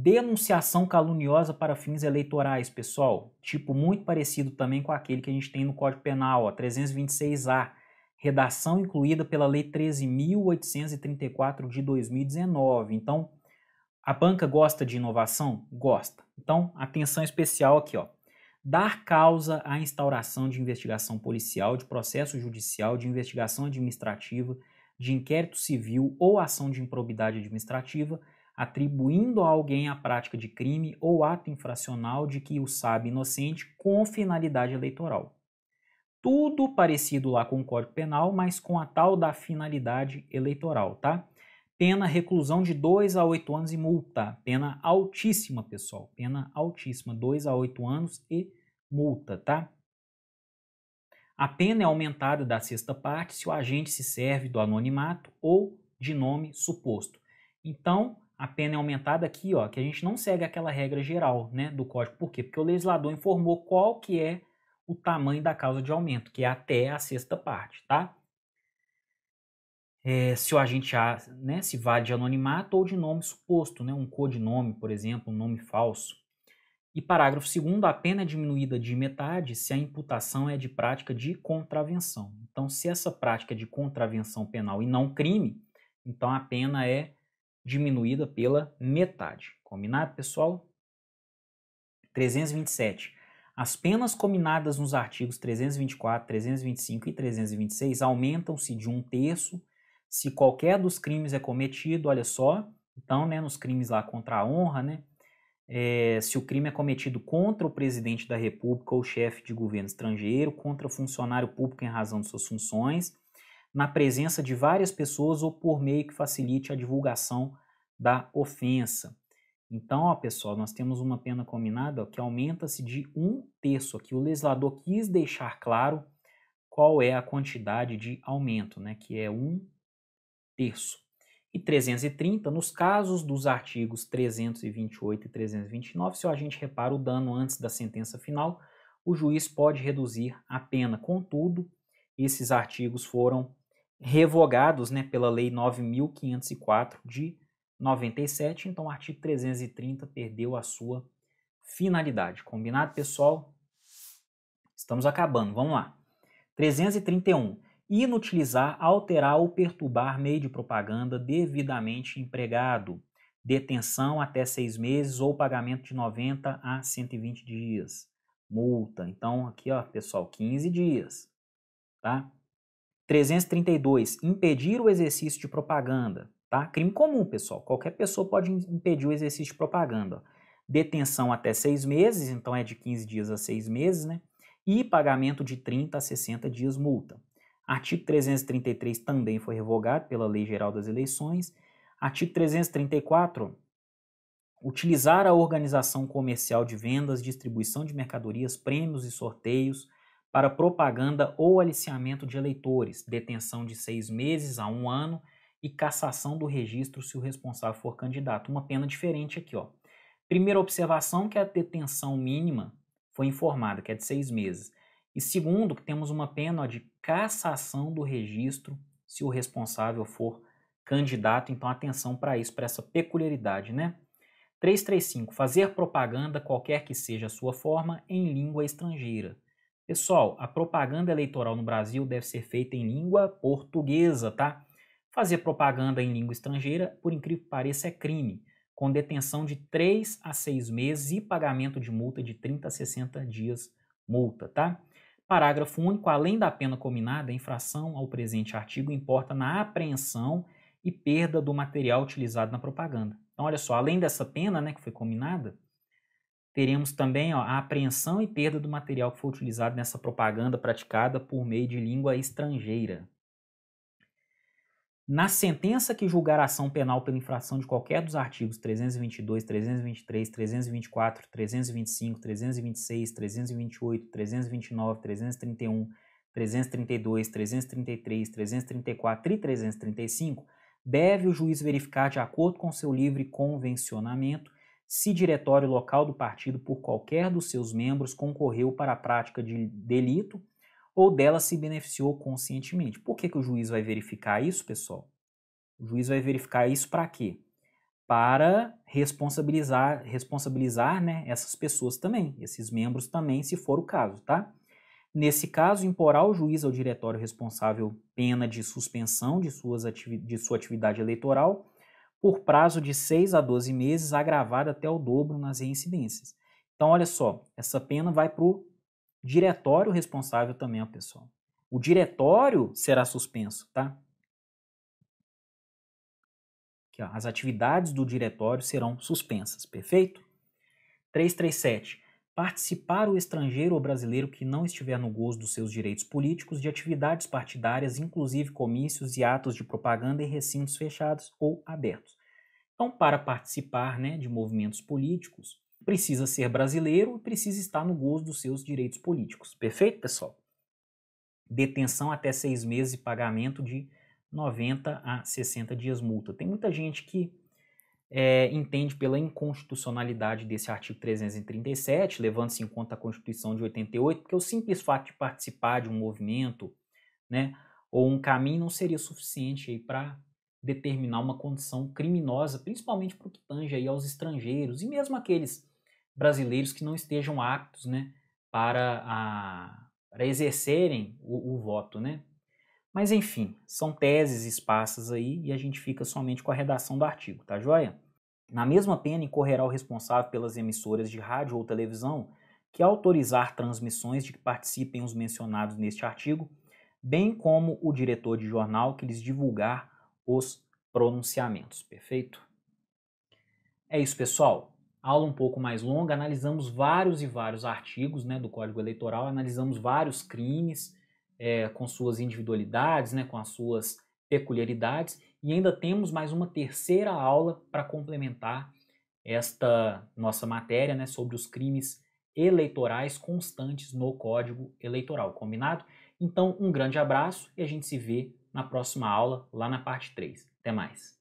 denunciação caluniosa para fins eleitorais, pessoal. Tipo muito parecido também com aquele que a gente tem no Código Penal, ó, 326A, redação incluída pela Lei 13.834 de 2019. Então, a banca gosta de inovação? Gosta. Então, atenção especial aqui, ó. Dar causa à instauração de investigação policial, de processo judicial, de investigação administrativa, de inquérito civil ou ação de improbidade administrativa atribuindo a alguém a prática de crime ou ato infracional de que o sabe inocente com finalidade eleitoral. Tudo parecido lá com o Código Penal, mas com a tal da finalidade eleitoral, tá? Pena reclusão de 2 a 8 anos e multa. Pena altíssima, pessoal. Pena altíssima, 2 a 8 anos e multa, tá? A pena é aumentada da sexta parte se o agente se serve do anonimato ou de nome suposto. Então, a pena é aumentada aqui, ó, que a gente não segue aquela regra geral né, do código. Por quê? Porque o legislador informou qual que é o tamanho da causa de aumento, que é até a sexta parte, tá? É, se o agente A, né, se vale de anonimato ou de nome suposto, né, um codinome, por exemplo, um nome falso. E parágrafo segundo, a pena é diminuída de metade se a imputação é de prática de contravenção. Então, se essa prática é de contravenção penal e não crime, então a pena é diminuída pela metade. Combinado, pessoal? 327. As penas combinadas nos artigos 324, 325 e 326 aumentam-se de um terço se qualquer dos crimes é cometido, olha só, então, né, nos crimes lá contra a honra, né, é, se o crime é cometido contra o presidente da república ou chefe de governo estrangeiro, contra funcionário público em razão de suas funções, na presença de várias pessoas ou por meio que facilite a divulgação da ofensa. Então, ó, pessoal, nós temos uma pena combinada ó, que aumenta-se de um terço. Aqui o legislador quis deixar claro qual é a quantidade de aumento, né, que é um terço. E 330, nos casos dos artigos 328 e 329, se a gente repara o dano antes da sentença final, o juiz pode reduzir a pena. Contudo, esses artigos foram revogados né, pela Lei 9.504 de 97, então o artigo 330 perdeu a sua finalidade. Combinado, pessoal? Estamos acabando, vamos lá. 331. Inutilizar, alterar ou perturbar meio de propaganda devidamente empregado. Detenção até seis meses ou pagamento de 90 a 120 dias. Multa. Então, aqui, ó, pessoal, 15 dias. Tá? 332, impedir o exercício de propaganda, tá? Crime comum, pessoal. Qualquer pessoa pode impedir o exercício de propaganda. Detenção até seis meses, então é de 15 dias a seis meses, né? E pagamento de 30 a 60 dias multa. Artigo 333 também foi revogado pela Lei Geral das Eleições. Artigo 334, utilizar a organização comercial de vendas, distribuição de mercadorias, prêmios e sorteios para propaganda ou aliciamento de eleitores, detenção de seis meses a um ano e cassação do registro se o responsável for candidato. Uma pena diferente aqui, ó. Primeira observação que a detenção mínima foi informada, que é de seis meses. E segundo, que temos uma pena ó, de cassação do registro se o responsável for candidato. Então, atenção para isso, para essa peculiaridade, né? 335. Fazer propaganda, qualquer que seja a sua forma, em língua estrangeira Pessoal, a propaganda eleitoral no Brasil deve ser feita em língua portuguesa, tá? Fazer propaganda em língua estrangeira, por incrível que pareça, é crime, com detenção de 3 a 6 meses e pagamento de multa de 30 a 60 dias multa, tá? Parágrafo único, além da pena combinada, a infração ao presente artigo importa na apreensão e perda do material utilizado na propaganda. Então, olha só, além dessa pena né, que foi combinada, teremos também ó, a apreensão e perda do material que foi utilizado nessa propaganda praticada por meio de língua estrangeira. Na sentença que julgar a ação penal pela infração de qualquer dos artigos 322, 323, 324, 325, 326, 328, 329, 331, 332, 333, 334 e 335, deve o juiz verificar, de acordo com seu livre convencionamento, se diretório local do partido por qualquer dos seus membros concorreu para a prática de delito ou dela se beneficiou conscientemente. Por que, que o juiz vai verificar isso, pessoal? O juiz vai verificar isso para quê? Para responsabilizar, responsabilizar né, essas pessoas também, esses membros também, se for o caso, tá? Nesse caso, imporá o juiz ao diretório responsável pena de suspensão de, suas ativi de sua atividade eleitoral por prazo de 6 a 12 meses, agravada até o dobro nas reincidências. Então, olha só, essa pena vai para o diretório responsável também, ó, pessoal. O diretório será suspenso, tá? Aqui, ó, as atividades do diretório serão suspensas, perfeito? 337 participar o estrangeiro ou brasileiro que não estiver no gozo dos seus direitos políticos de atividades partidárias, inclusive comícios e atos de propaganda em recintos fechados ou abertos. Então, para participar né, de movimentos políticos, precisa ser brasileiro e precisa estar no gozo dos seus direitos políticos. Perfeito, pessoal? Detenção até seis meses e pagamento de 90 a 60 dias multa. Tem muita gente que é, entende pela inconstitucionalidade desse artigo 337, levando-se em conta a Constituição de 88, porque o simples fato de participar de um movimento né, ou um caminho não seria suficiente para determinar uma condição criminosa, principalmente para o que tange aí aos estrangeiros e mesmo aqueles brasileiros que não estejam aptos né, para, a, para exercerem o, o voto. Né? Mas enfim, são teses esparsas aí e a gente fica somente com a redação do artigo, tá joia? Na mesma pena incorrerá o responsável pelas emissoras de rádio ou televisão que autorizar transmissões de que participem os mencionados neste artigo, bem como o diretor de jornal que lhes divulgar os pronunciamentos, perfeito? É isso, pessoal. Aula um pouco mais longa, analisamos vários e vários artigos né, do Código Eleitoral, analisamos vários crimes, é, com suas individualidades, né, com as suas peculiaridades, e ainda temos mais uma terceira aula para complementar esta nossa matéria né, sobre os crimes eleitorais constantes no Código Eleitoral, combinado? Então, um grande abraço e a gente se vê na próxima aula, lá na parte 3. Até mais!